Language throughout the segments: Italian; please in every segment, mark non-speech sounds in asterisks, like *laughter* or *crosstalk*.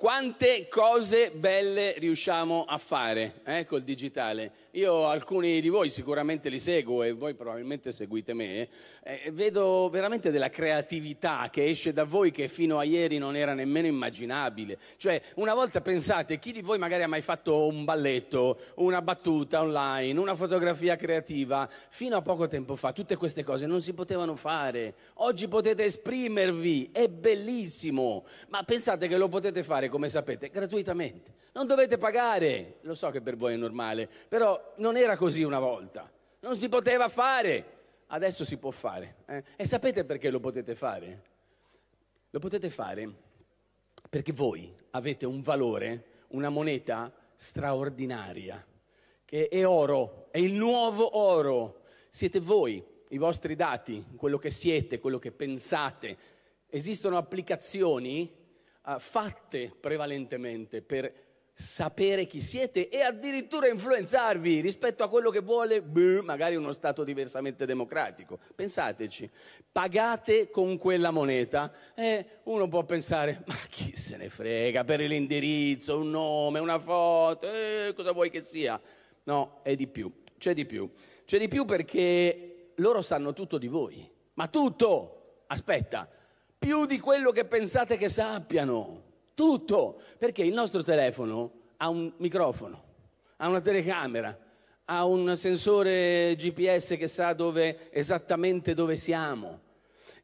Quante cose belle riusciamo a fare eh, col digitale? Io alcuni di voi sicuramente li seguo e voi probabilmente seguite me. Eh, vedo veramente della creatività che esce da voi che fino a ieri non era nemmeno immaginabile. Cioè, una volta pensate, chi di voi magari ha mai fatto un balletto, una battuta online, una fotografia creativa? Fino a poco tempo fa tutte queste cose non si potevano fare. Oggi potete esprimervi, è bellissimo. Ma pensate che lo potete fare fare, come sapete, gratuitamente. Non dovete pagare. Lo so che per voi è normale, però non era così una volta. Non si poteva fare. Adesso si può fare. Eh? E sapete perché lo potete fare? Lo potete fare perché voi avete un valore, una moneta straordinaria, che è oro, è il nuovo oro. Siete voi, i vostri dati, quello che siete, quello che pensate. Esistono applicazioni eh, fatte prevalentemente per sapere chi siete e addirittura influenzarvi rispetto a quello che vuole magari uno Stato diversamente democratico. Pensateci, pagate con quella moneta e eh, uno può pensare, ma chi se ne frega per l'indirizzo, un nome, una foto, eh, cosa vuoi che sia? No, è di più, c'è di più. C'è di più perché loro sanno tutto di voi, ma tutto! Aspetta, più di quello che pensate che sappiano. Tutto, perché il nostro telefono ha un microfono, ha una telecamera, ha un sensore GPS che sa dove, esattamente dove siamo.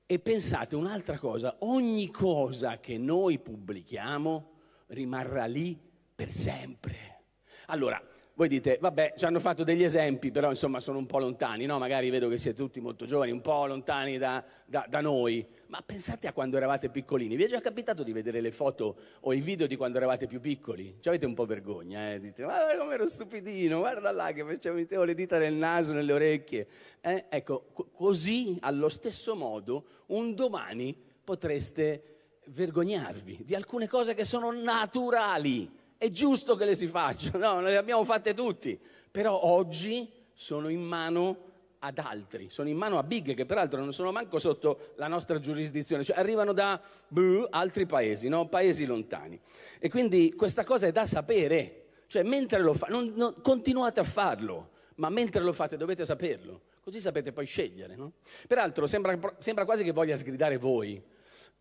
E pensate un'altra cosa, ogni cosa che noi pubblichiamo rimarrà lì per sempre. Allora, voi dite, vabbè, ci hanno fatto degli esempi, però insomma sono un po' lontani, no? Magari vedo che siete tutti molto giovani, un po' lontani da, da, da noi. Ma pensate a quando eravate piccolini. Vi è già capitato di vedere le foto o i video di quando eravate più piccoli? Ci avete un po' vergogna, eh? Dite, ma come ero stupidino, guarda là che facevo mettevo le dita nel naso, nelle orecchie. Eh? Ecco, co- così, allo stesso modo, un domani potreste vergognarvi di alcune cose che sono naturali è giusto che le si facciano, no, le abbiamo fatte tutti, però oggi sono in mano ad altri, sono in mano a big che peraltro non sono manco sotto la nostra giurisdizione, cioè arrivano da buh, altri paesi, no? paesi lontani. E quindi questa cosa è da sapere, cioè mentre lo fate, non, non, continuate a farlo, ma mentre lo fate dovete saperlo, così sapete poi scegliere. No? Peraltro sembra, sembra quasi che voglia sgridare voi.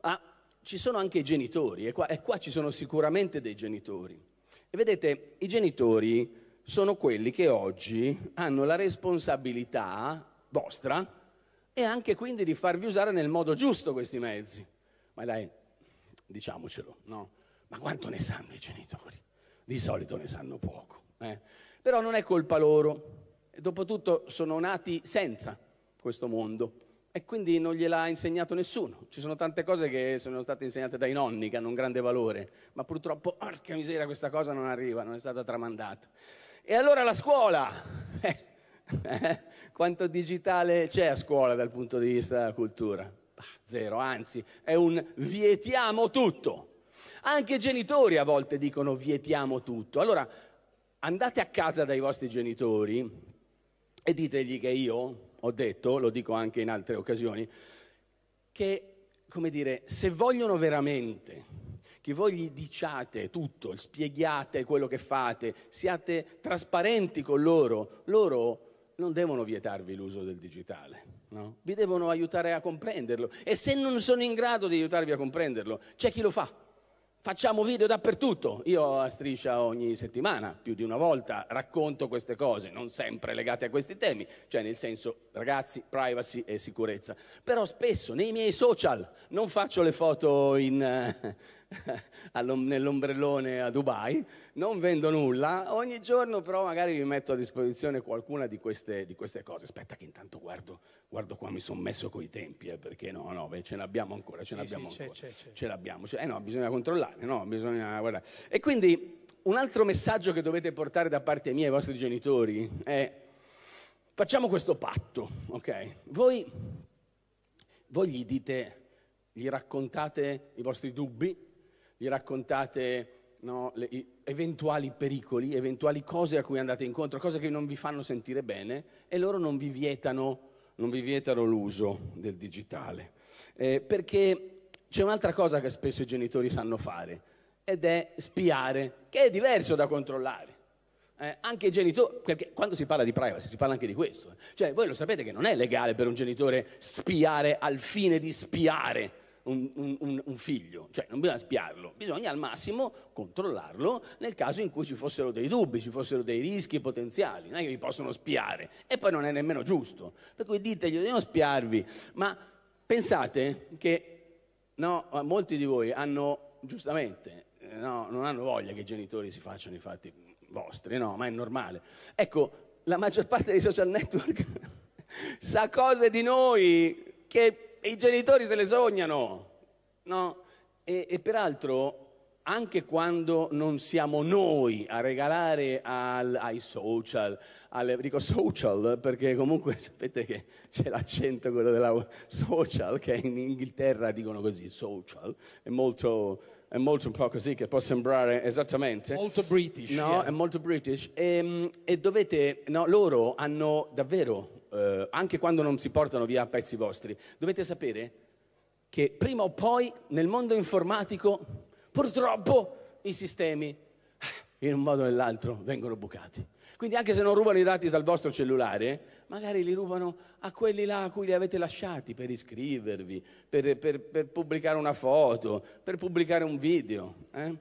Ah, ci sono anche i genitori e qua, e qua ci sono sicuramente dei genitori. E vedete, i genitori sono quelli che oggi hanno la responsabilità vostra e anche quindi di farvi usare nel modo giusto questi mezzi. Ma dai, diciamocelo, no? Ma quanto ne sanno i genitori? Di solito ne sanno poco. Eh? Però non è colpa loro. Dopotutto sono nati senza questo mondo e quindi non gliel'ha insegnato nessuno. Ci sono tante cose che sono state insegnate dai nonni, che hanno un grande valore, ma purtroppo, porca miseria, questa cosa non arriva, non è stata tramandata. E allora la scuola, eh, *laughs* eh, quanto digitale c'è a scuola dal punto di vista della cultura? Bah, zero, anzi, è un vietiamo tutto. Anche i genitori a volte dicono vietiamo tutto. Allora andate a casa dai vostri genitori e ditegli che io, ho detto, lo dico anche in altre occasioni, che, come dire, se vogliono veramente che voi gli diciate tutto, spieghiate quello che fate, siate trasparenti con loro, loro non devono vietarvi l'uso del digitale, no? vi devono aiutare a comprenderlo e se non sono in grado di aiutarvi a comprenderlo, c'è chi lo fa. Facciamo video dappertutto. Io a Striscia ogni settimana, più di una volta, racconto queste cose, non sempre legate a questi temi, cioè nel senso ragazzi, privacy e sicurezza. Però spesso nei miei social non faccio le foto in, eh, *laughs* nell'ombrellone a Dubai, non vendo nulla, ogni giorno però magari vi metto a disposizione qualcuna di queste, di queste cose. Aspetta che intanto guardo, guardo qua, mi sono messo coi tempi, eh, perché no, no, beh, ce l'abbiamo ancora, ce sì, l'abbiamo sì, ancora, c'è, c'è, ce l'abbiamo. Eh no, bisogna controllare, no, bisogna guardare. E quindi un altro messaggio che dovete portare da parte mia ai vostri genitori è facciamo questo patto, ok? Voi, voi gli dite, gli raccontate i vostri dubbi, gli raccontate no, le, eventuali pericoli, eventuali cose a cui andate incontro, cose che non vi fanno sentire bene e loro non vi vietano, non vi vietano l'uso del digitale. Eh, perché c'è un'altra cosa che spesso i genitori sanno fare ed è spiare, che è diverso da controllare. Eh, anche i genitori, perché quando si parla di privacy si parla anche di questo, cioè voi lo sapete che non è legale per un genitore spiare al fine di spiare, un, un, un figlio, cioè non bisogna spiarlo, bisogna al massimo controllarlo nel caso in cui ci fossero dei dubbi, ci fossero dei rischi potenziali, non è che vi possono spiare e poi non è nemmeno giusto. Per cui ditegli dobbiamo spiarvi, ma pensate che no, molti di voi hanno giustamente, eh, no, non hanno voglia che i genitori si facciano i fatti vostri, no, ma è normale. Ecco, la maggior parte dei social network *laughs* sa cose di noi che e i genitori se le sognano, no? E, e peraltro, anche quando non siamo noi a regalare al, ai social, alle, dico social perché comunque *laughs* sapete che c'è l'accento quello della social, che in Inghilterra dicono così, social, è molto è molto un po' così che può sembrare esattamente molto british no yeah. è molto british e, ehm, e dovete no, loro hanno davvero eh, anche quando non si portano via pezzi vostri, dovete sapere che prima o poi nel mondo informatico purtroppo i sistemi eh, in un modo o nell'altro vengono bucati. Quindi anche se non rubano i dati dal vostro cellulare, magari li rubano a quelli là a cui li avete lasciati per iscrivervi, per, per, per pubblicare una foto, per pubblicare un video. Eh?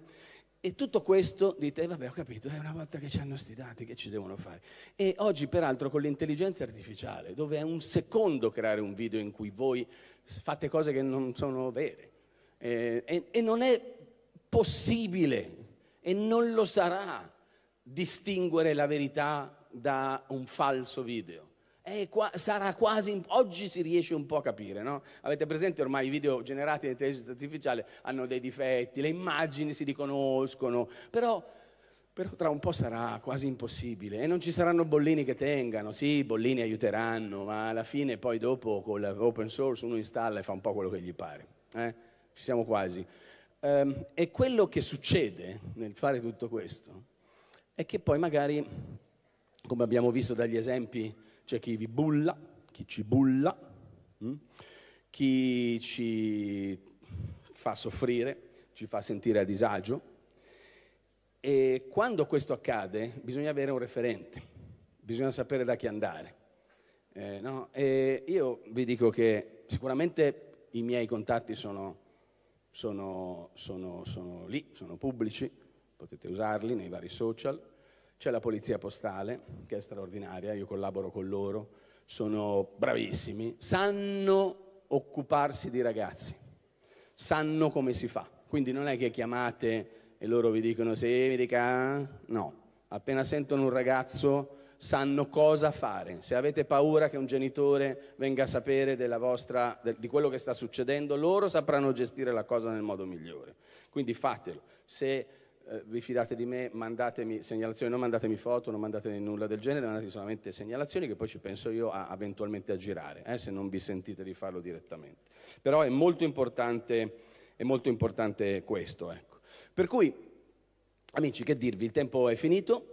E tutto questo dite, vabbè ho capito, è eh, una volta che ci hanno sti dati che ci devono fare. E oggi peraltro con l'intelligenza artificiale, dove è un secondo creare un video in cui voi fate cose che non sono vere, eh, e, e non è possibile e non lo sarà distinguere la verità da un falso video. Qua, sarà quasi, oggi si riesce un po' a capire, no? Avete presente ormai i video generati da intelligenza artificiale hanno dei difetti, le immagini si riconoscono, però, però, tra un po' sarà quasi impossibile e non ci saranno bollini che tengano, sì, i bollini aiuteranno, ma alla fine poi dopo con l'open source uno installa e fa un po' quello che gli pare, eh? ci siamo quasi. Ehm, e quello che succede nel fare tutto questo è che poi magari, come abbiamo visto dagli esempi, c'è chi vi bulla, chi ci bulla, mh? Mm? chi ci fa soffrire, ci fa sentire a disagio. E quando questo accade bisogna avere un referente, bisogna sapere da chi andare. Eh, no? io vi dico che sicuramente i miei contatti sono, sono, sono, sono lì, sono pubblici, potete usarli nei vari social, c'è la polizia postale, che è straordinaria, io collaboro con loro, sono bravissimi, sanno occuparsi di ragazzi, sanno come si fa. Quindi non è che chiamate e loro vi dicono sì, mi dica, eh? no. Appena sentono un ragazzo sanno cosa fare. Se avete paura che un genitore venga a sapere vostra, di quello che sta succedendo, loro sapranno gestire la cosa nel modo migliore. Quindi fatelo. Se eh, vi fidate di me, mandatemi segnalazioni, non mandatemi foto, non mandatemi nulla del genere, mandatemi solamente segnalazioni che poi ci penso io a, eventualmente a girare, eh, se non vi sentite di farlo direttamente. Però è molto importante, è molto importante questo. Ecco. Per cui, amici, che dirvi? Il tempo è finito.